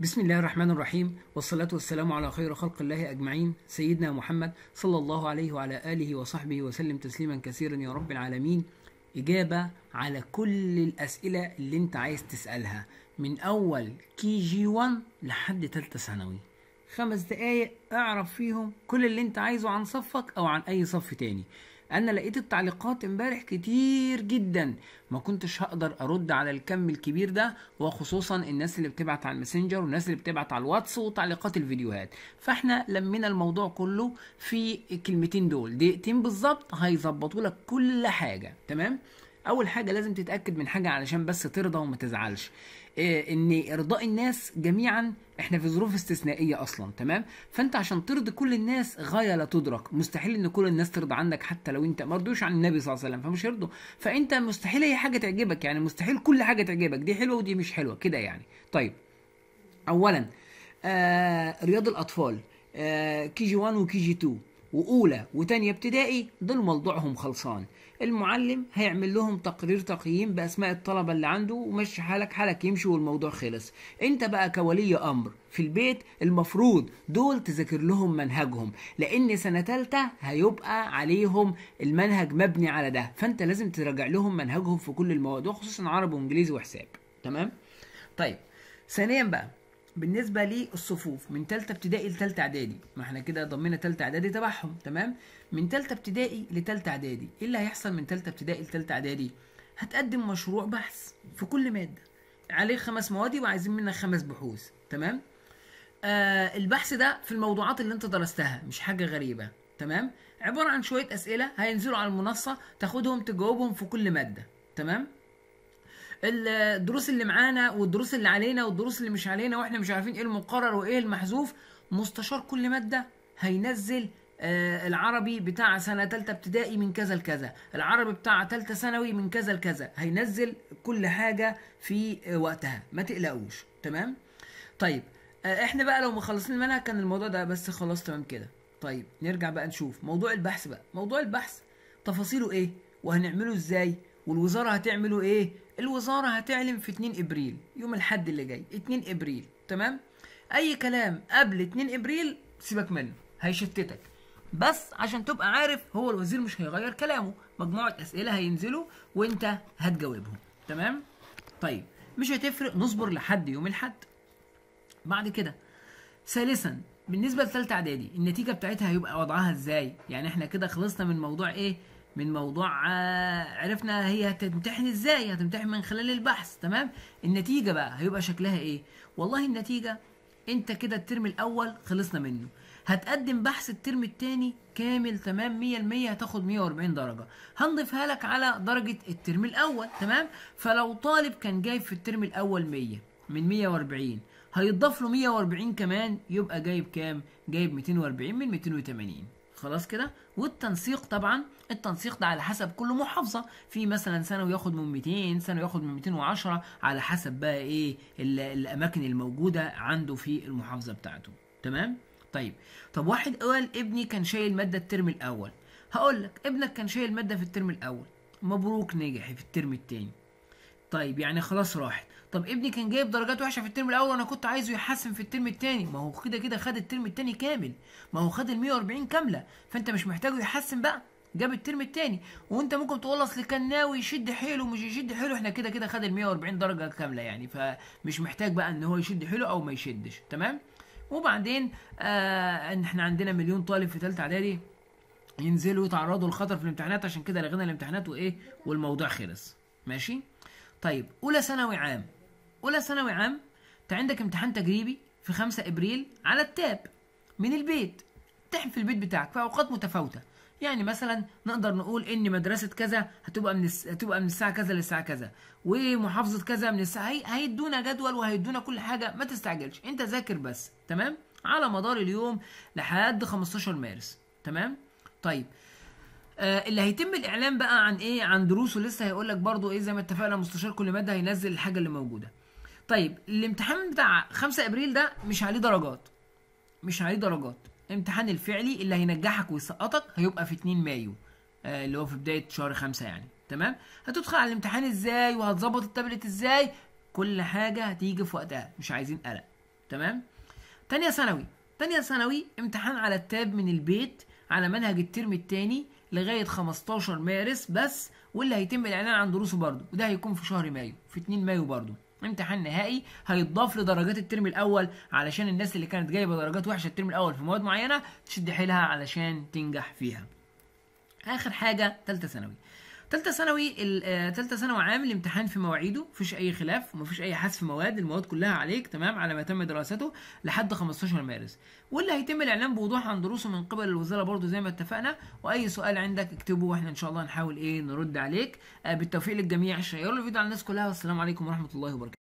بسم الله الرحمن الرحيم والصلاة والسلام على خير خلق الله أجمعين سيدنا محمد صلى الله عليه وعلى آله وصحبه وسلم تسليما كثيرا يا رب العالمين إجابة على كل الأسئلة اللي أنت عايز تسألها من أول كي جي 1 لحد ثالثة ثانوي خمس دقايق اعرف فيهم كل اللي أنت عايزه عن صفك أو عن أي صف تاني انا لقيت التعليقات امبارح كتير جدا ما كنتش هقدر ارد على الكم الكبير ده وخصوصا الناس اللي بتبعت على الماسنجر والناس اللي بتبعت على الواتس وتعليقات الفيديوهات فاحنا لمينا الموضوع كله في الكلمتين دول دقيقتين بالظبط هيظبطوا لك كل حاجه تمام اول حاجه لازم تتاكد من حاجه علشان بس ترضى وما تزعلش إيه ان ارضاء الناس جميعا احنا في ظروف استثنائيه اصلا تمام فانت عشان ترضي كل الناس غايه لا تدرك مستحيل ان كل الناس ترضى عنك حتى لو انت ما رضوش عن النبي صلى الله عليه وسلم فمش يرضوا فانت مستحيل اي حاجه تعجبك يعني مستحيل كل حاجه تعجبك دي حلوه ودي مش حلوه كده يعني طيب اولا آه رياض الاطفال آه كي جي 1 وكي جي 2 وأولى وتانية ابتدائي دول موضوعهم خلصان المعلم هيعمل لهم تقرير تقييم بأسماء الطلبة اللي عنده ومشي حالك حالك يمشي والموضوع خلص انت بقى كولي أمر في البيت المفروض دول تذاكر لهم منهجهم لأن سنة تالتة هيبقى عليهم المنهج مبني على ده فأنت لازم تراجع لهم منهجهم في كل المواد خصوصا عربي وإنجليزي وحساب تمام؟ طيب ثانيا بقى بالنسبه للصفوف من ثالثه ابتدائي لثالثه اعدادي ما احنا كده ضمينا ثالثه اعدادي تبعهم تمام من ثالثه ابتدائي لثالثه اعدادي ايه اللي هيحصل من ثالثه ابتدائي لثالثه اعدادي هتقدم مشروع بحث في كل ماده عليه خمس مواد وعايزين منك خمس بحوث تمام آه البحث ده في الموضوعات اللي انت درستها مش حاجه غريبه تمام عباره عن شويه اسئله هينزلوا على المنصه تاخدهم تجاوبهم في كل ماده تمام الدروس اللي معانا والدروس اللي علينا والدروس اللي مش علينا واحنا مش عارفين ايه المقرر وايه المحذوف مستشار كل ماده هينزل آه العربي بتاع سنه ثالثه ابتدائي من كذا لكذا العربي بتاع ثالثه ثانوي من كذا لكذا هينزل كل حاجه في آه، وقتها ما تقلقوش تمام طيب آه احنا بقى لو مخلصين المنهج كان الموضوع ده بس خلاص تمام كده طيب نرجع بقى نشوف موضوع البحث بقى موضوع البحث تفاصيله ايه وهنعمله ازاي والوزاره هتعمله ايه الوزاره هتعلن في 2 ابريل يوم الاحد اللي جاي 2 ابريل تمام اي كلام قبل 2 ابريل سيبك منه هيشتتك بس عشان تبقى عارف هو الوزير مش هيغير كلامه مجموعه اسئله هينزلوا وانت هتجاوبهم تمام طيب مش هتفرق نصبر لحد يوم الاحد بعد كده ثالثا بالنسبه لثالثه اعدادي النتيجه بتاعتها هيبقى وضعها ازاي يعني احنا كده خلصنا من موضوع ايه من موضوع آه، عرفنا هي هتمتحن ازاي هتمتحن من خلال البحث تمام النتيجة بقى هيبقى شكلها ايه والله النتيجة انت كده الترم الاول خلصنا منه هتقدم بحث الترم الثاني كامل تمام 100% هتاخد 140 درجة هنضيفها لك على درجة الترم الاول تمام فلو طالب كان جايب في الترم الاول 100 من 140 هيضاف له 140 كمان يبقى جايب كام جايب 240 من 280 خلاص كده والتنسيق طبعا التنسيق ده على حسب كل محافظه في مثلا ثانوي ياخد من 200 ثانوي ياخد من 210 على حسب بقى ايه الاماكن الموجوده عنده في المحافظه بتاعته تمام طيب طب واحد قال ابني كان شايل ماده الترم الاول هقول لك ابنك كان شايل ماده في الترم الاول مبروك نجح في الترم التاني طيب يعني خلاص راحت طب ابني كان جايب درجات وحشه في الترم الاول وانا كنت عايزه يحسن في الترم الثاني ما هو كده كده خد الترم الثاني كامل ما هو خد ال 140 كامله فانت مش محتاجه يحسن بقى جاب الترم الثاني وانت ممكن تقول اصل كان ناوي يشد حيله مش يشد حيله احنا كده كده خد ال 140 درجه كامله يعني فمش محتاج بقى ان هو يشد حيله او ما يشدش تمام وبعدين آه ان احنا عندنا مليون طالب في ثالثه اعدادي ينزلوا يتعرضوا للخطر في الامتحانات عشان كده لغينا الامتحانات وايه والموضوع خلص ماشي طيب اولى ثانوي عام اولى ثانوي عام انت عندك امتحان تجريبي في 5 ابريل على التاب من البيت امتحن في البيت بتاعك في اوقات متفاوته يعني مثلا نقدر نقول ان مدرسه كذا هتبقى من الس... هتبقى من الساعه كذا للساعه كذا ومحافظه كذا من الساعه هي... هيدونا جدول وهيدونا كل حاجه ما تستعجلش انت ذاكر بس تمام على مدار اليوم لحد 15 مارس تمام طيب آه اللي هيتم الاعلان بقى عن ايه عن دروسه لسه هيقول لك برضه ايه زي ما اتفقنا مستشار كل ماده هينزل الحاجه اللي موجوده طيب الامتحان بتاع 5 ابريل ده مش عليه درجات مش عليه درجات الامتحان الفعلي اللي هينجحك ويسقطك هيبقى في 2 مايو آه اللي هو في بدايه شهر 5 يعني تمام هتدخل على الامتحان ازاي وهتظبط التابلت ازاي كل حاجه هتيجي في وقتها مش عايزين قلق تمام تانية ثانوي تانية ثانوي امتحان على التاب من البيت على منهج الترم الثاني لغاية 15 مارس بس واللي هيتم الإعلان عن دروسه برده وده هيكون في شهر مايو في 2 مايو برده امتحان نهائي هيتضاف لدرجات الترم الاول علشان الناس اللي كانت جايبه درجات وحشه الترم الاول في مواد معينه تشد حيلها علشان تنجح فيها اخر حاجه ثالثه ثانوي ثالثه ثانوي ثالثه آه، ثانوي عام الامتحان في مواعيده مفيش اي خلاف ومفيش اي حذف مواد المواد كلها عليك تمام على ما تم دراسته لحد 15 مارس واللي هيتم الاعلان بوضوح عن دروسه من قبل الوزاره برضه زي ما اتفقنا واي سؤال عندك اكتبه واحنا ان شاء الله نحاول ايه نرد عليك آه، بالتوفيق للجميع شيروا الفيديو على الناس كلها والسلام عليكم ورحمه الله وبركاته